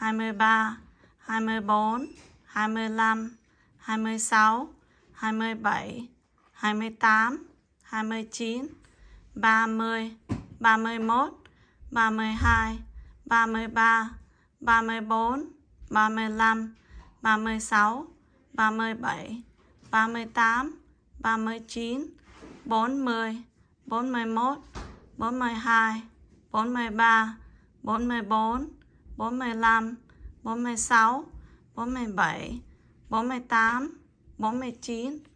23, 24, 25, 26, 27, 28, 29, 30, 31, 32, 33, 34, 35, 36, 37, 38, 39, 40, 41, 42, 43, 44, 45, 46, 47, 48, 49,